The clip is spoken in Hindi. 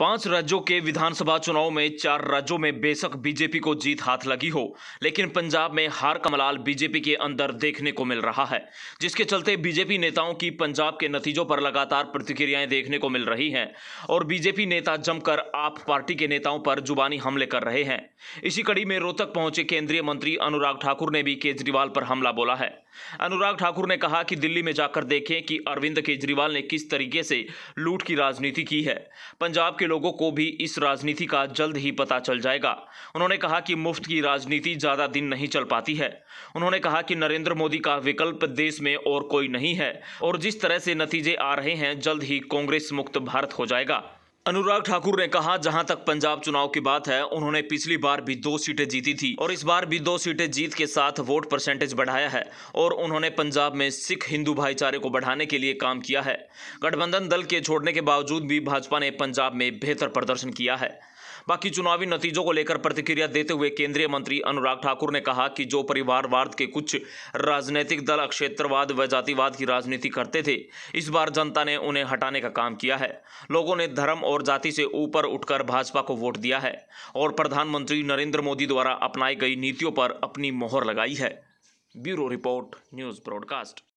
पांच राज्यों के विधानसभा चुनाव में चार राज्यों में बेशक बीजेपी को जीत हाथ लगी हो लेकिन पंजाब में हार का मलाल बीजेपी के अंदर देखने को मिल रहा है जिसके चलते बीजेपी नेताओं की पंजाब के नतीजों पर लगातार प्रतिक्रियाएं देखने को मिल रही हैं और बीजेपी नेता जमकर आप पार्टी के नेताओं पर जुबानी हमले कर रहे हैं इसी कड़ी में रोहतक पहुंचे केंद्रीय मंत्री अनुराग ठाकुर ने भी केजरीवाल पर हमला बोला है अनुराग ठाकुर ने कहा कि दिल्ली में जाकर देखें कि अरविंद केजरीवाल ने किस तरीके से लूट की राजनीति की है पंजाब के लोगों को भी इस राजनीति का जल्द ही पता चल जाएगा उन्होंने कहा कि मुफ्त की राजनीति ज़्यादा दिन नहीं चल पाती है उन्होंने कहा कि नरेंद्र मोदी का विकल्प देश में और कोई नहीं है और जिस तरह से नतीजे आ रहे हैं जल्द ही कांग्रेस मुक्त भारत हो जाएगा अनुराग ठाकुर ने कहा जहां तक पंजाब चुनाव की बात है उन्होंने पिछली बार भी दो सीटें जीती थी और इस बार भी दो सीटें जीत के साथ वोट परसेंटेज बढ़ाया है और उन्होंने पंजाब में सिख हिंदू भाईचारे को बढ़ाने के लिए काम किया है गठबंधन दल के छोड़ने के बावजूद भी भाजपा ने पंजाब में बेहतर प्रदर्शन किया है बाकी चुनावी नतीजों को लेकर प्रतिक्रिया देते हुए केंद्रीय मंत्री अनुराग ठाकुर ने कहा कि जो परिवारवाद के कुछ राजनीतिक दल क्षेत्रवाद व जातिवाद की राजनीति करते थे इस बार जनता ने उन्हें हटाने का काम किया है लोगों ने धर्म और जाति से ऊपर उठकर भाजपा को वोट दिया है और प्रधानमंत्री नरेंद्र मोदी द्वारा अपनाई गई नीतियों पर अपनी मोहर लगाई है ब्यूरो रिपोर्ट न्यूज़ ब्रॉडकास्ट